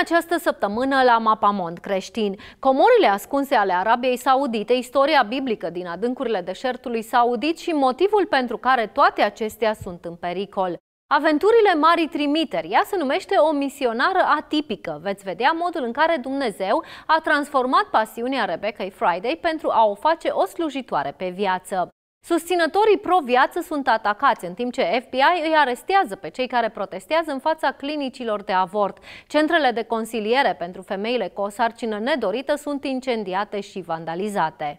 această săptămână la Mapamond creștin. Comorile ascunse ale Arabiei Saudite, istoria biblică din adâncurile deșertului saudit și motivul pentru care toate acestea sunt în pericol. Aventurile Marii Trimiteri, ea se numește o misionară atipică. Veți vedea modul în care Dumnezeu a transformat pasiunea Rebecca Friday pentru a o face o slujitoare pe viață. Susținătorii pro-viață sunt atacați, în timp ce FBI îi arestează pe cei care protestează în fața clinicilor de avort. Centrele de consiliere pentru femeile cu o sarcină nedorită sunt incendiate și vandalizate.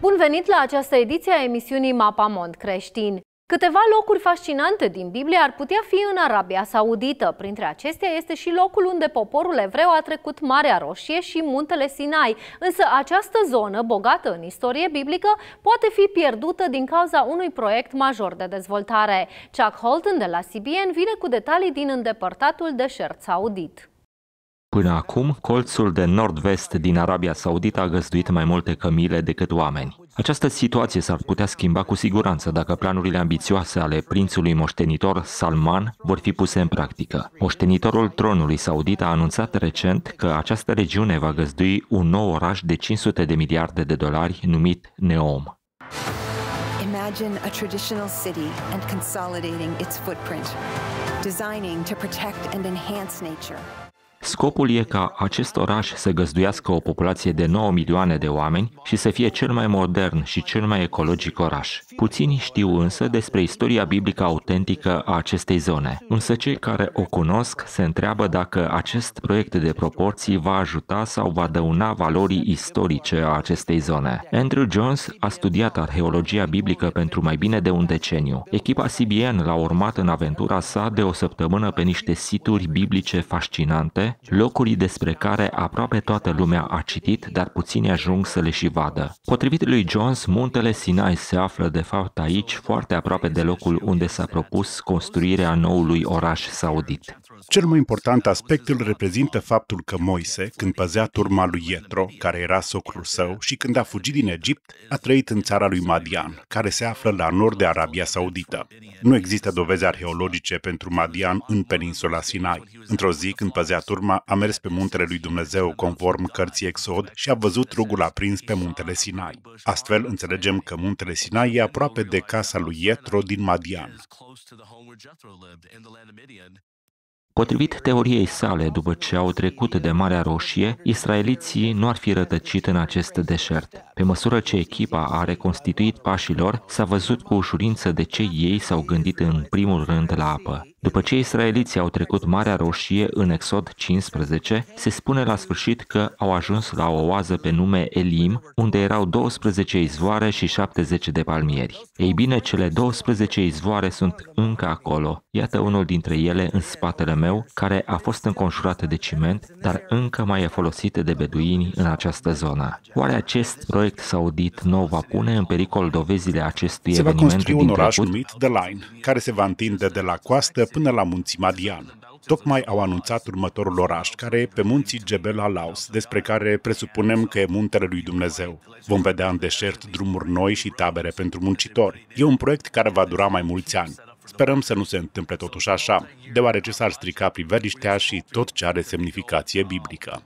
Bun venit la această ediție a emisiunii Mond Creștin. Câteva locuri fascinante din Biblie ar putea fi în Arabia Saudită. Printre acestea este și locul unde poporul evreu a trecut Marea Roșie și muntele Sinai, însă această zonă, bogată în istorie biblică, poate fi pierdută din cauza unui proiect major de dezvoltare. Chuck Holton de la CBN vine cu detalii din îndepărtatul deșert saudit. Până acum, colțul de nord-vest din Arabia Saudită a găzduit mai multe cămile decât oameni. Această situație s-ar putea schimba cu siguranță dacă planurile ambițioase ale prințului moștenitor Salman vor fi puse în practică. Moștenitorul tronului saudit a anunțat recent că această regiune va găzdui un nou oraș de 500 de miliarde de dolari numit Neom. Imagine a traditional city and consolidating its footprint, designing to protect and enhance nature. Scopul e ca acest oraș să găzduiască o populație de 9 milioane de oameni și să fie cel mai modern și cel mai ecologic oraș. Puțini știu însă despre istoria biblică autentică a acestei zone, însă cei care o cunosc se întreabă dacă acest proiect de proporții va ajuta sau va dăuna valorii istorice a acestei zone. Andrew Jones a studiat arheologia biblică pentru mai bine de un deceniu. Echipa CBN l-a urmat în aventura sa de o săptămână pe niște situri biblice fascinante locuri despre care aproape toată lumea a citit, dar puțini ajung să le și vadă. Potrivit lui Jones, muntele Sinai se află de fapt aici, foarte aproape de locul unde s-a propus construirea noului oraș saudit. Cel mai important aspect îl reprezintă faptul că Moise, când păzea turma lui Ietro, care era socrul său, și când a fugit din Egipt, a trăit în țara lui Madian, care se află la nord de Arabia Saudită. Nu există dovezi arheologice pentru Madian în peninsula Sinai. Într-o zi, când păzea turma, a mers pe muntele lui Dumnezeu conform cărții Exod și a văzut rugul aprins pe muntele Sinai. Astfel, înțelegem că muntele Sinai e aproape de casa lui Ietro din Madian. Potrivit teoriei sale, după ce au trecut de Marea Roșie, israeliții nu ar fi rătăcit în acest deșert. Pe măsură ce echipa a reconstituit pașilor, s-a văzut cu ușurință de ce ei s-au gândit în primul rând la apă. După ce israeliții au trecut Marea Roșie în Exod 15, se spune la sfârșit că au ajuns la o oază pe nume Elim, unde erau 12 izvoare și 70 de palmieri. Ei bine, cele 12 izvoare sunt încă acolo. Iată unul dintre ele în spatele meu, care a fost înconjurat de ciment, dar încă mai e folosit de beduini în această zonă. Oare acest proiect saudit nou va pune în pericol dovezile acestui se eveniment din trecut? Se va construi un oraș numit The Line, care se va întinde de la coastă până la munții Madian. Tocmai au anunțat următorul oraș, care e pe munții Gebel Alaus, despre care presupunem că e muntele lui Dumnezeu. Vom vedea în deșert drumuri noi și tabere pentru muncitori. E un proiect care va dura mai mulți ani. Sperăm să nu se întâmple totuși așa, deoarece s-ar strica priveliștea și tot ce are semnificație biblică.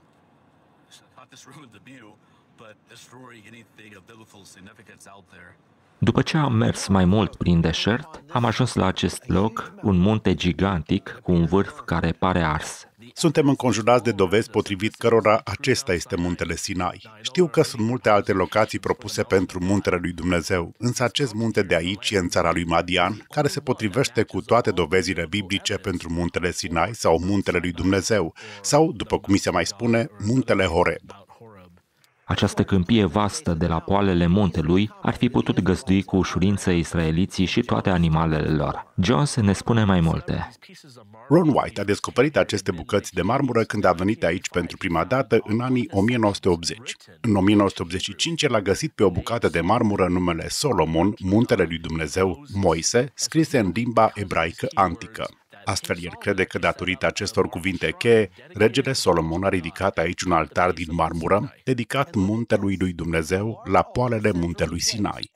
După ce am mers mai mult prin deșert, am ajuns la acest loc, un munte gigantic cu un vârf care pare ars. Suntem înconjurați de dovezi potrivit cărora acesta este muntele Sinai. Știu că sunt multe alte locații propuse pentru muntele lui Dumnezeu, însă acest munte de aici e în țara lui Madian, care se potrivește cu toate dovezile biblice pentru muntele Sinai sau muntele lui Dumnezeu, sau, după cum mi se mai spune, muntele Horeb. Această câmpie vastă de la poalele muntelui ar fi putut găzdui cu ușurință israeliții și toate animalele lor. Jones ne spune mai multe. Ron White a descoperit aceste bucăți de marmură când a venit aici pentru prima dată în anii 1980. În 1985 el a găsit pe o bucată de marmură numele Solomon, muntele lui Dumnezeu Moise, scrise în limba ebraică antică. Astfel, el crede că datorită acestor cuvinte cheie, regele Solomon a ridicat aici un altar din marmură, dedicat muntelui lui Dumnezeu, la poalele muntelui Sinai.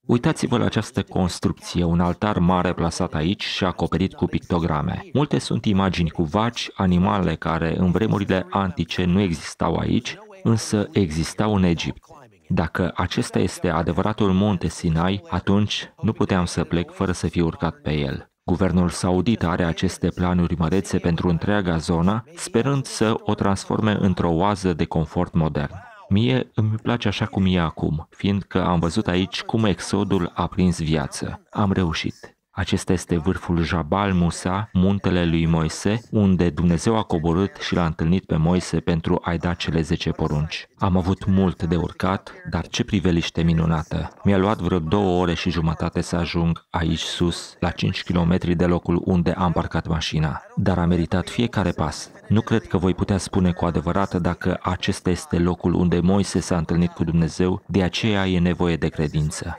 Uitați-vă la această construcție, un altar mare plasat aici și acoperit cu pictograme. Multe sunt imagini cu vaci, animale care în vremurile antice nu existau aici, însă existau în Egipt. Dacă acesta este adevăratul munte Sinai, atunci nu puteam să plec fără să fi urcat pe el. Guvernul saudit are aceste planuri mărețe pentru întreaga zonă, sperând să o transforme într-o oază de confort modern. Mie îmi place așa cum e acum, fiindcă am văzut aici cum exodul a prins viață. Am reușit. Acesta este vârful Jabal Musa, muntele lui Moise, unde Dumnezeu a coborât și l-a întâlnit pe Moise pentru a-i da cele 10 porunci. Am avut mult de urcat, dar ce priveliște minunată! Mi-a luat vreo două ore și jumătate să ajung aici sus, la 5 km de locul unde am parcat mașina. Dar a meritat fiecare pas. Nu cred că voi putea spune cu adevărat dacă acesta este locul unde Moise s-a întâlnit cu Dumnezeu, de aceea e nevoie de credință.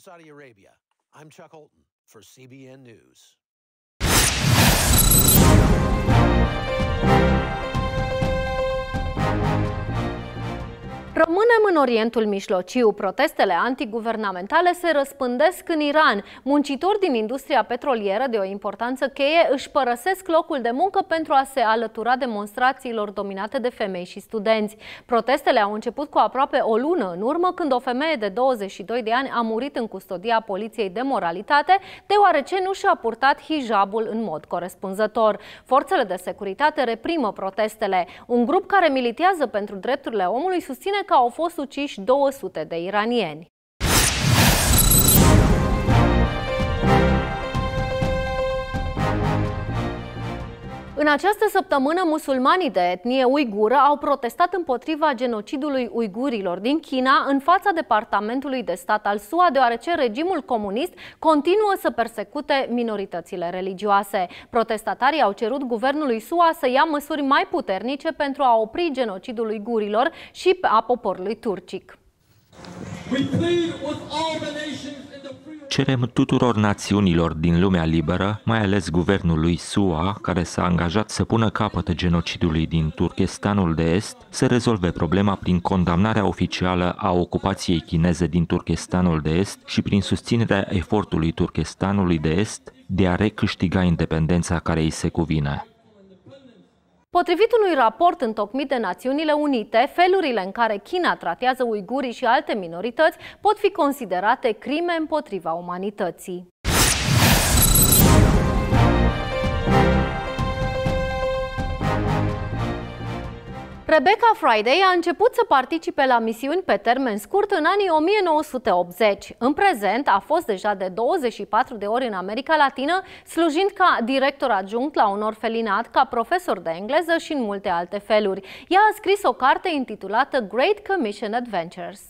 Saudi Arabia. I'm Chuck Holton for CBN News. Rămânem în Orientul Mijlociu. Protestele antiguvernamentale se răspândesc în Iran. Muncitori din industria petrolieră de o importanță cheie își părăsesc locul de muncă pentru a se alătura demonstrațiilor dominate de femei și studenți. Protestele au început cu aproape o lună în urmă, când o femeie de 22 de ani a murit în custodia poliției de moralitate, deoarece nu și-a purtat hijabul în mod corespunzător. Forțele de securitate reprimă protestele. Un grup care militează pentru drepturile omului susține spune că au fost uciși 200 de iranieni. În această săptămână, musulmanii de etnie uigură au protestat împotriva genocidului uigurilor din China în fața Departamentului de Stat al SUA, deoarece regimul comunist continuă să persecute minoritățile religioase. Protestatarii au cerut guvernului SUA să ia măsuri mai puternice pentru a opri genocidul uigurilor și a poporului turcic. We plead with all the nations Cerem tuturor națiunilor din lumea liberă, mai ales guvernului SUA, care s-a angajat să pună capăt genocidului din Turkestanul de Est, să rezolve problema prin condamnarea oficială a ocupației chineze din Turkestanul de Est și prin susținerea efortului Turkestanului de Est de a recâștiga independența care îi se cuvine. Potrivit unui raport întocmit de Națiunile Unite, felurile în care China tratează uigurii și alte minorități pot fi considerate crime împotriva umanității. Rebecca Friday a început să participe la misiuni pe termen scurt în anii 1980. În prezent a fost deja de 24 de ori în America Latină, slujind ca director adjunct la un orfelinat, ca profesor de engleză și în multe alte feluri. Ea a scris o carte intitulată Great Commission Adventures.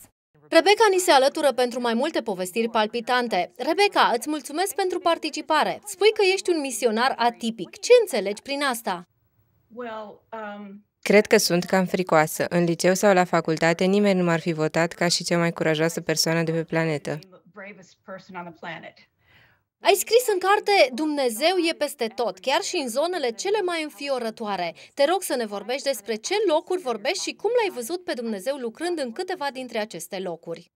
Rebecca ni se alătură pentru mai multe povestiri palpitante. Rebecca, îți mulțumesc pentru participare. Spui că ești un misionar atipic. Ce înțelegi prin asta? Well, um... Cred că sunt cam fricoasă. În liceu sau la facultate nimeni nu m-ar fi votat ca și cea mai curajoasă persoană de pe planetă. Ai scris în carte, Dumnezeu e peste tot, chiar și în zonele cele mai înfiorătoare. Te rog să ne vorbești despre ce locuri vorbești și cum l-ai văzut pe Dumnezeu lucrând în câteva dintre aceste locuri.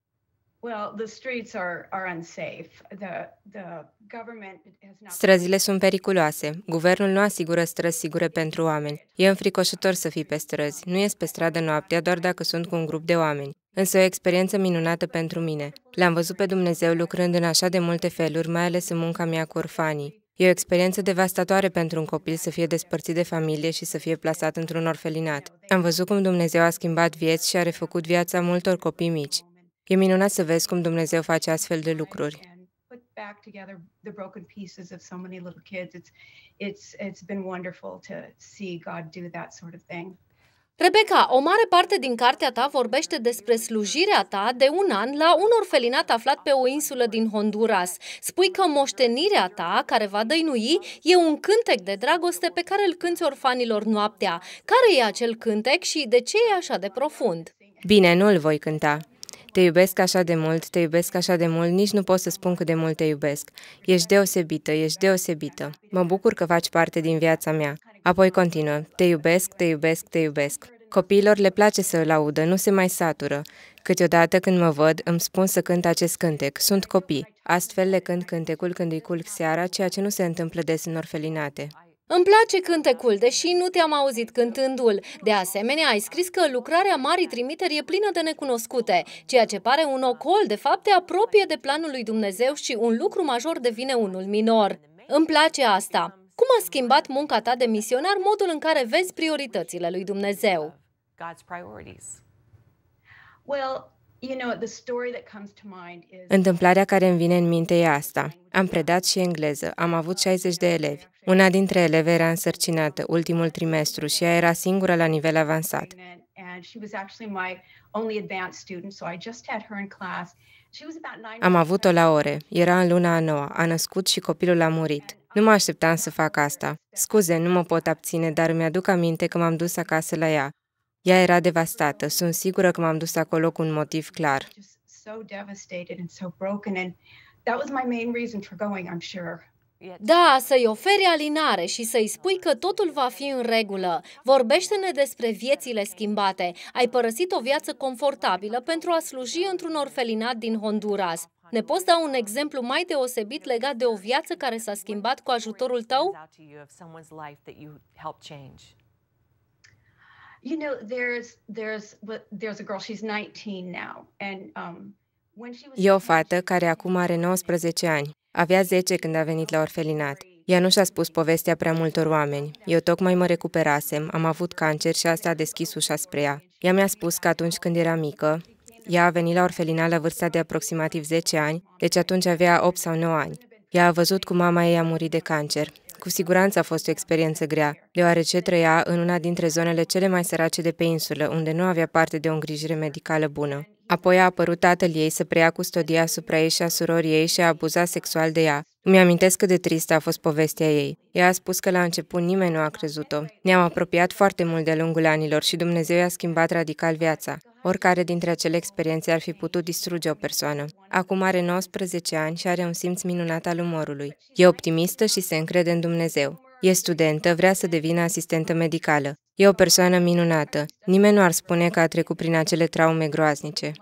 Străzile sunt periculoase. Guvernul nu asigură străzi sigure pentru oameni. E înfricoșător să fii pe străzi. Nu ies pe stradă noaptea doar dacă sunt cu un grup de oameni. Însă o experiență minunată pentru mine. L-am văzut pe Dumnezeu lucrând în așa de multe feluri, mai ales în munca mea cu orfanii. E o experiență devastatoare pentru un copil să fie despărțit de familie și să fie plasat într-un orfelinat. Am văzut cum Dumnezeu a schimbat vieți și a refăcut viața multor copii mici. E minunat să vezi cum Dumnezeu face astfel de lucruri. Rebecca, o mare parte din cartea ta vorbește despre slujirea ta de un an la un orfelinat aflat pe o insulă din Honduras. Spui că moștenirea ta, care va dăinui, e un cântec de dragoste pe care îl cânți orfanilor noaptea. Care e acel cântec și de ce e așa de profund? Bine, nu îl voi cânta. Te iubesc așa de mult, te iubesc așa de mult, nici nu pot să spun cât de mult te iubesc. Ești deosebită, ești deosebită. Mă bucur că faci parte din viața mea. Apoi continuă. Te iubesc, te iubesc, te iubesc. Copiilor le place să îl audă, nu se mai satură. Câteodată când mă văd, îmi spun să cânt acest cântec. Sunt copii. Astfel le cânt cântecul când îi culc seara, ceea ce nu se întâmplă des în orfelinate. Îmi place cântecul, deși nu te-am auzit cântându-l. De asemenea, ai scris că lucrarea Marii Trimiteri e plină de necunoscute, ceea ce pare un ocol, de fapt, te apropie de planul lui Dumnezeu și un lucru major devine unul minor. Îmi place asta. Cum a schimbat munca ta de misionar modul în care vezi prioritățile lui Dumnezeu? Întâmplarea care îmi vine în minte e asta. Am predat și engleză, am avut 60 de elevi. Una dintre eleve era însărcinată ultimul trimestru și ea era singură la nivel avansat. Am avut-o la ore. Era în luna a noua. A născut și copilul a murit. Nu mă așteptam să fac asta. Scuze, nu mă pot abține, dar îmi aduc aminte că m-am dus acasă la ea. Ea era devastată. Sunt sigură că m-am dus acolo cu un motiv clar. Da, să-i oferi alinare și să-i spui că totul va fi în regulă. Vorbește-ne despre viețile schimbate. Ai părăsit o viață confortabilă pentru a sluji într-un orfelinat din Honduras. Ne poți da un exemplu mai deosebit legat de o viață care s-a schimbat cu ajutorul tău? You know, there's there's there's a girl. She's 19 now, and um, E o fată care acum are 19 ani. Avea 10 când a venit la orfelinat. Ea nu și-a spus povestea prea multor oameni. Eu tocmai mă recuperasem, am avut cancer și asta a deschis ușa spre ea. Ea mi-a spus că atunci când era mică, ea a venit la orfelinat la vârsta de aproximativ 10 ani, deci atunci avea 8 sau 9 ani. Ea a văzut cum mama ei a murit de cancer. Cu siguranță a fost o experiență grea, deoarece trăia în una dintre zonele cele mai sărace de pe insulă, unde nu avea parte de o îngrijire medicală bună. Apoi a apărut tatăl ei să preia custodia asupra ei și a surorii ei și a abuzat sexual de ea. Îmi amintesc cât de tristă a fost povestea ei. Ea a spus că la început nimeni nu a crezut-o. Ne-am apropiat foarte mult de-a lungul anilor și Dumnezeu i-a schimbat radical viața. Oricare dintre acele experiențe ar fi putut distruge o persoană. Acum are 19 ani și are un simț minunat al umorului. E optimistă și se încrede în Dumnezeu. E studentă, vrea să devină asistentă medicală. E o persoană minunată. Nimeni nu ar spune că a trecut prin acele traume groaznice.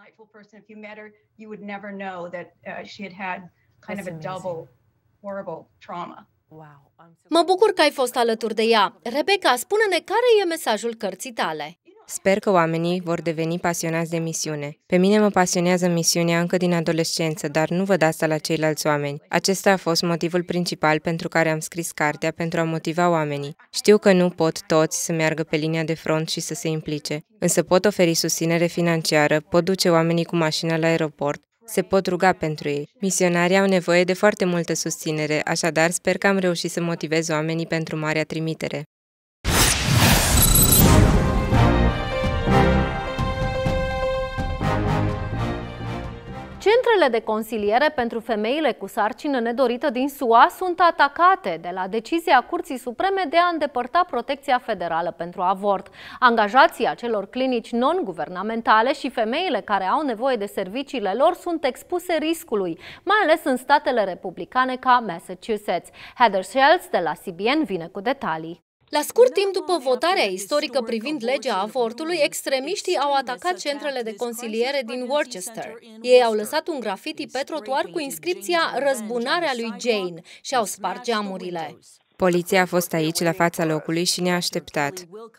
Mă bucur că ai fost alături de ea. Rebecca, spune-ne care e mesajul cărții tale. Sper că oamenii vor deveni pasionați de misiune. Pe mine mă pasionează misiunea încă din adolescență, dar nu văd asta la ceilalți oameni. Acesta a fost motivul principal pentru care am scris cartea pentru a motiva oamenii. Știu că nu pot toți să meargă pe linia de front și să se implice, însă pot oferi susținere financiară, pot duce oamenii cu mașina la aeroport, se pot ruga pentru ei. Misionarii au nevoie de foarte multă susținere, așadar sper că am reușit să motivez oamenii pentru marea trimitere. Centrele de consiliere pentru femeile cu sarcină nedorită din SUA sunt atacate de la decizia Curții Supreme de a îndepărta protecția federală pentru avort. Angajații acelor clinici non-guvernamentale și femeile care au nevoie de serviciile lor sunt expuse riscului, mai ales în statele republicane ca Massachusetts. Heather Shells de la CBN vine cu detalii. La scurt timp după votarea istorică privind legea avortului, extremiștii au atacat centrele de consiliere din Worcester. Ei au lăsat un grafiti pe trotuar cu inscripția Răzbunarea lui Jane și au spart geamurile. Poliția a fost aici, la fața locului, și ne-a așteptat.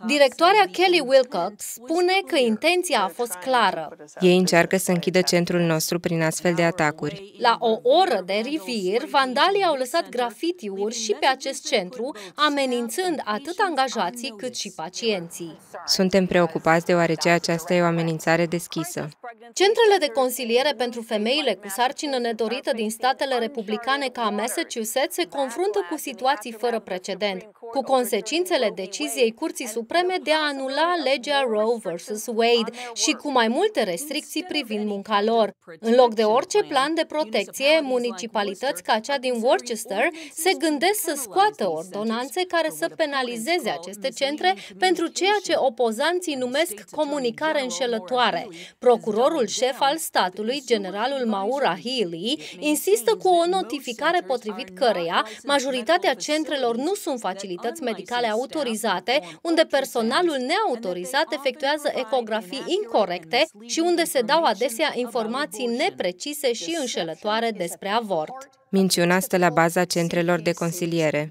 Directoarea Kelly Wilcox spune că intenția a fost clară. Ei încearcă să închidă centrul nostru prin astfel de atacuri. La o oră de rivier, vandalii au lăsat grafitiuri și pe acest centru, amenințând atât angajații cât și pacienții. Suntem preocupați deoarece aceasta e o amenințare deschisă. Centrele de consiliere pentru femeile cu sarcină nedorită din statele republicane ca Massachusetts se confruntă cu situații fără fără precedent, cu consecințele deciziei Curții Supreme de a anula legea Roe vs. Wade și cu mai multe restricții privind munca lor. În loc de orice plan de protecție, municipalități ca cea din Worcester se gândesc să scoată ordonanțe care să penalizeze aceste centre pentru ceea ce opozanții numesc comunicare înșelătoare. Procurorul șef al statului, generalul Maura Healy, insistă cu o notificare potrivit căreia majoritatea centrelor spitalelor nu sunt facilități medicale autorizate, unde personalul neautorizat efectuează ecografii incorrecte și unde se dau adesea informații neprecise și înșelătoare despre avort. Minciuna stă la baza centrelor de consiliere.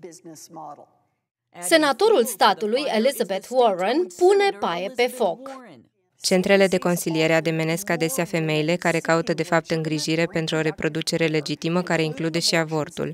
Senatorul statului Elizabeth Warren pune paie pe foc. Centrele de consiliere ademenesc adesea femeile care caută de fapt îngrijire pentru o reproducere legitimă care include și avortul.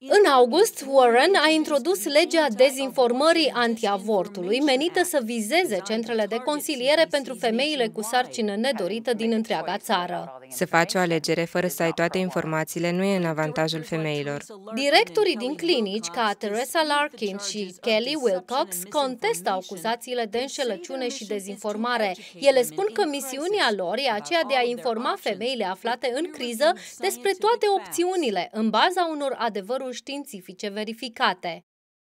În august, Warren a introdus legea dezinformării antiavortului, menită să vizeze centrele de consiliere pentru femeile cu sarcină nedorită din întreaga țară. Să faci o alegere fără să ai toate informațiile nu e în avantajul femeilor. Directorii din clinici, ca Teresa Larkin și Kelly Wilcox, contestă acuzațiile de înșelăciune și dezinformare. Ele spun că misiunea lor e aceea de a informa femeile aflate în criză despre toate opțiunile, în baza unor adevăruri cadrul științifice verificate.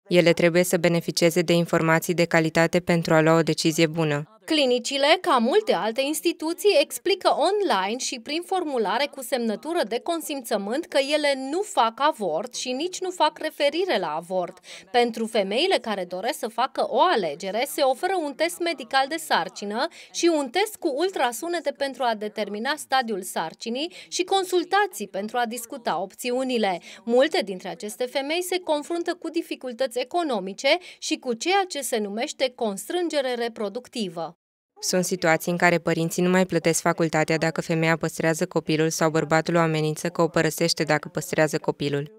Ele trebuie să beneficieze de informații de calitate pentru a lua o decizie bună. Clinicile, ca multe alte instituții, explică online și prin formulare cu semnătură de consimțământ că ele nu fac avort și nici nu fac referire la avort. Pentru femeile care doresc să facă o alegere, se oferă un test medical de sarcină și un test cu ultrasunete pentru a determina stadiul sarcinii și consultații pentru a discuta opțiunile. Multe dintre aceste femei se confruntă cu dificultăți economice și cu ceea ce se numește constrângere reproductivă. Sunt situații în care părinții nu mai plătesc facultatea dacă femeia păstrează copilul sau bărbatul o amenință că o părăsește dacă păstrează copilul.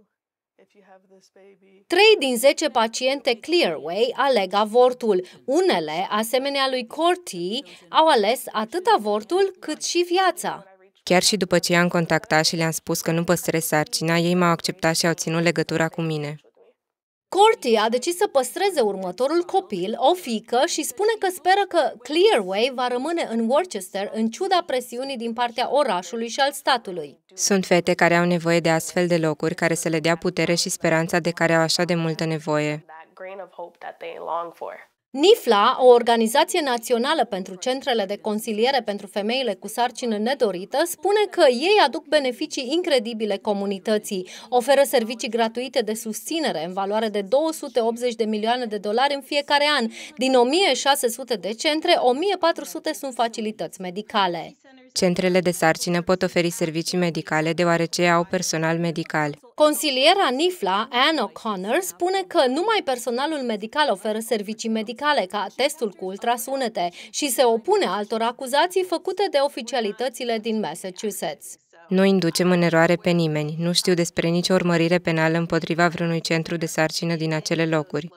3 din 10 paciente Clearway aleg avortul. Unele, asemenea lui Corti, au ales atât avortul cât și viața. Chiar și după ce i-am contactat și le-am spus că nu păstrez sarcina, ei m-au acceptat și au ținut legătura cu mine. Corti a decis să păstreze următorul copil, o fică, și spune că speră că Clearway va rămâne în Worcester în ciuda presiunii din partea orașului și al statului. Sunt fete care au nevoie de astfel de locuri care să le dea putere și speranța de care au așa de multă nevoie. NIFLA, o organizație națională pentru centrele de consiliere pentru femeile cu sarcină nedorită, spune că ei aduc beneficii incredibile comunității. Oferă servicii gratuite de susținere în valoare de 280 de milioane de dolari în fiecare an. Din 1600 de centre, 1400 sunt facilități medicale. Centrele de sarcină pot oferi servicii medicale deoarece au personal medical. Consiliera NIFLA, Anne O'Connor, spune că numai personalul medical oferă servicii medicale medicale, ca testul cu ultrasunete, și se opune altor acuzații făcute de oficialitățile din Massachusetts. Nu inducem în eroare pe nimeni. Nu știu despre nicio urmărire penală împotriva vreunui centru de sarcină din acele locuri.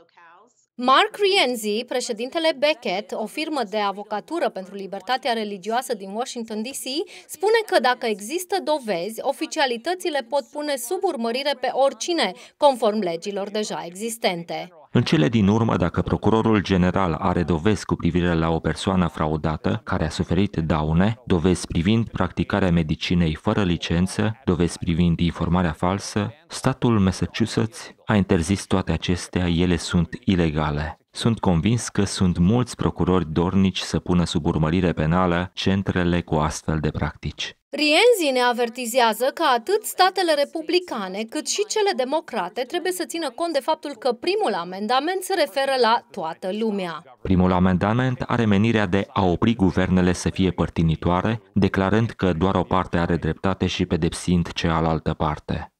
Mark Rienzi, președintele Beckett, o firmă de avocatură pentru libertatea religioasă din Washington, D.C., spune că dacă există dovezi, oficialitățile pot pune sub urmărire pe oricine, conform legilor deja existente. În cele din urmă, dacă procurorul general are dovezi cu privire la o persoană fraudată care a suferit daune, dovezi privind practicarea medicinei fără licență, dovezi privind informarea falsă, statul Massachusetts a interzis toate acestea, ele sunt ilegale. Sunt convins că sunt mulți procurori dornici să pună sub urmărire penală centrele cu astfel de practici. Rienzi ne avertizează că atât statele republicane cât și cele democrate trebuie să țină cont de faptul că primul amendament se referă la toată lumea. Primul amendament are menirea de a opri guvernele să fie părtinitoare, declarând că doar o parte are dreptate și pedepsind cealaltă parte.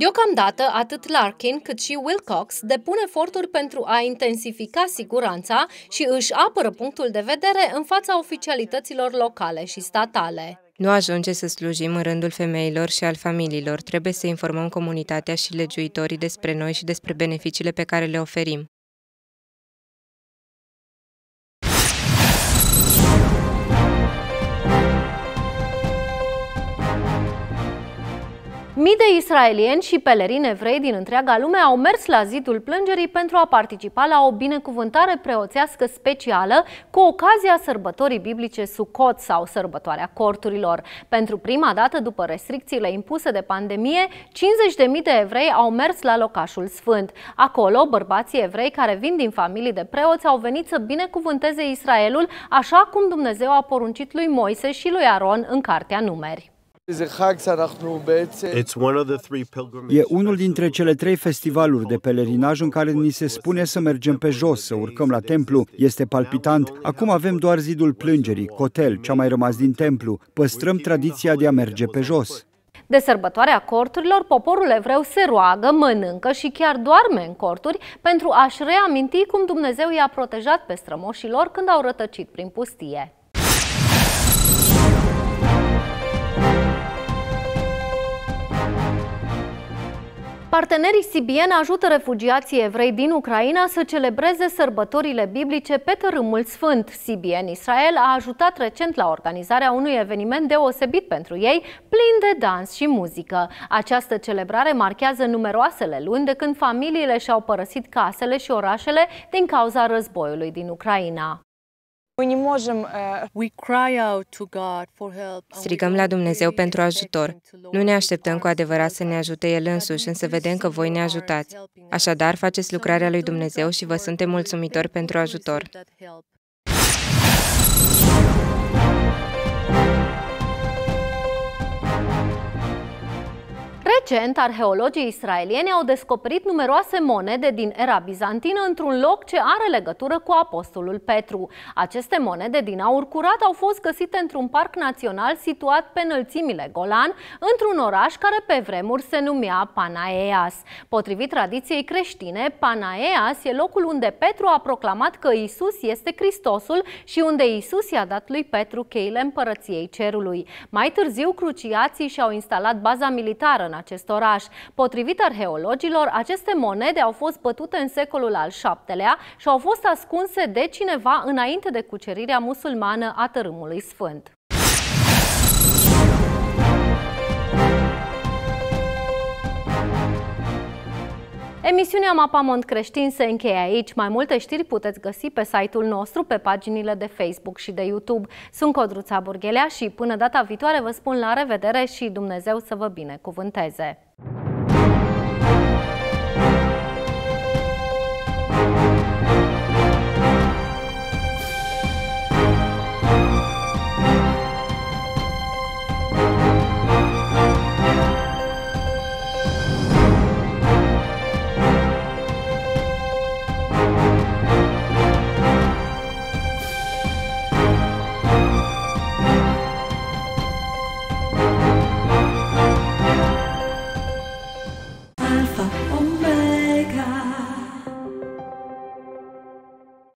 Deocamdată, atât Larkin cât și Wilcox depun eforturi pentru a intensifica siguranța și își apără punctul de vedere în fața oficialităților locale și statale. Nu ajunge să slujim în rândul femeilor și al familiilor, trebuie să informăm comunitatea și legiuitorii despre noi și despre beneficiile pe care le oferim. Mii de israelieni și pelerini evrei din întreaga lume au mers la zidul plângerii pentru a participa la o binecuvântare preoțească specială cu ocazia sărbătorii biblice Sucot sau sărbătoarea corturilor. Pentru prima dată după restricțiile impuse de pandemie, 50.000 de evrei au mers la locașul sfânt. Acolo, bărbații evrei care vin din familii de preoți au venit să binecuvânteze Israelul așa cum Dumnezeu a poruncit lui Moise și lui Aron în Cartea Numeri. E unul dintre cele trei festivaluri de pelerinaj în care ni se spune să mergem pe jos, să urcăm la templu. Este palpitant. Acum avem doar zidul plângerii, Cotel, ce-a mai rămas din templu. Păstrăm tradiția de a merge pe jos. De sărbătoarea corturilor, poporul evreu se roagă, mănâncă și chiar doarme în corturi pentru a-și reaminti cum Dumnezeu i-a protejat pe strămoșilor când au rătăcit prin pustie. Partenerii CBN ajută refugiații evrei din Ucraina să celebreze sărbătorile biblice pe tărâmul sfânt. Sibien Israel a ajutat recent la organizarea unui eveniment deosebit pentru ei, plin de dans și muzică. Această celebrare marchează numeroasele luni de când familiile și-au părăsit casele și orașele din cauza războiului din Ucraina. Strigăm la Dumnezeu pentru ajutor. Nu ne așteptăm cu adevărat să ne ajute El însuși, însă vedem că voi ne ajutați. Așadar, faceți lucrarea lui Dumnezeu și vă suntem mulțumitori pentru ajutor. Recent, arheologii israelieni au descoperit numeroase monede din era bizantină într-un loc ce are legătură cu apostolul Petru. Aceste monede din aur curat au fost găsite într-un parc național situat pe înălțimile Golan, într-un oraș care pe vremuri se numea Panaeas. Potrivit tradiției creștine, Panaeas e locul unde Petru a proclamat că Isus este Hristosul și unde Isus i-a dat lui Petru cheile împărăției cerului. Mai târziu, cruciații și-au instalat baza militară în acest oraș. Potrivit arheologilor, aceste monede au fost bătute în secolul al VII-lea și au fost ascunse de cineva înainte de cucerirea musulmană a Tărâmului Sfânt. Emisiunea Mapamont Creștin se încheie aici. Mai multe știri puteți găsi pe site-ul nostru, pe paginile de Facebook și de YouTube. Sunt Codruța Burghelea și până data viitoare vă spun la revedere și Dumnezeu să vă binecuvânteze!